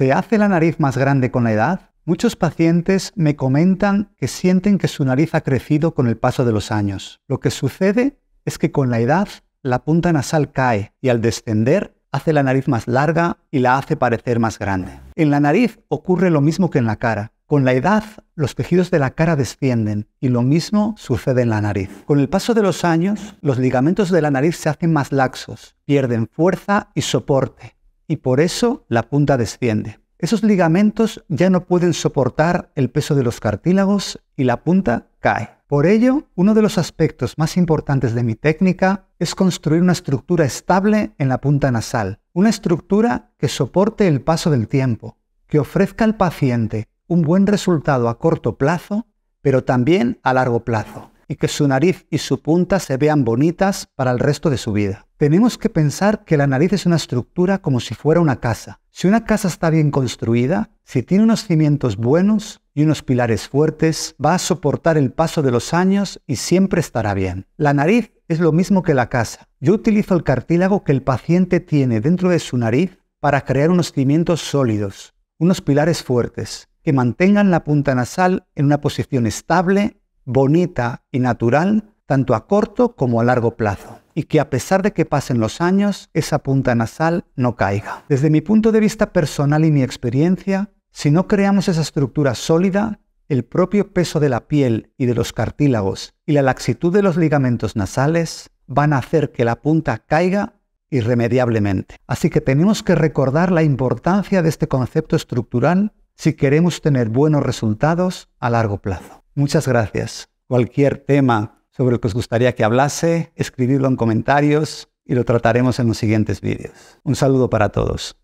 ¿Se hace la nariz más grande con la edad? Muchos pacientes me comentan que sienten que su nariz ha crecido con el paso de los años. Lo que sucede es que con la edad la punta nasal cae y al descender hace la nariz más larga y la hace parecer más grande. En la nariz ocurre lo mismo que en la cara. Con la edad, los tejidos de la cara descienden y lo mismo sucede en la nariz. Con el paso de los años, los ligamentos de la nariz se hacen más laxos, pierden fuerza y soporte y por eso la punta desciende. Esos ligamentos ya no pueden soportar el peso de los cartílagos y la punta cae. Por ello, uno de los aspectos más importantes de mi técnica es construir una estructura estable en la punta nasal, una estructura que soporte el paso del tiempo, que ofrezca al paciente un buen resultado a corto plazo, pero también a largo plazo y que su nariz y su punta se vean bonitas para el resto de su vida. Tenemos que pensar que la nariz es una estructura como si fuera una casa. Si una casa está bien construida, si tiene unos cimientos buenos y unos pilares fuertes, va a soportar el paso de los años y siempre estará bien. La nariz es lo mismo que la casa. Yo utilizo el cartílago que el paciente tiene dentro de su nariz para crear unos cimientos sólidos, unos pilares fuertes, que mantengan la punta nasal en una posición estable bonita y natural, tanto a corto como a largo plazo y que a pesar de que pasen los años, esa punta nasal no caiga. Desde mi punto de vista personal y mi experiencia, si no creamos esa estructura sólida, el propio peso de la piel y de los cartílagos y la laxitud de los ligamentos nasales van a hacer que la punta caiga irremediablemente. Así que tenemos que recordar la importancia de este concepto estructural si queremos tener buenos resultados a largo plazo. Muchas gracias. Cualquier tema sobre el que os gustaría que hablase, escribidlo en comentarios y lo trataremos en los siguientes vídeos. Un saludo para todos.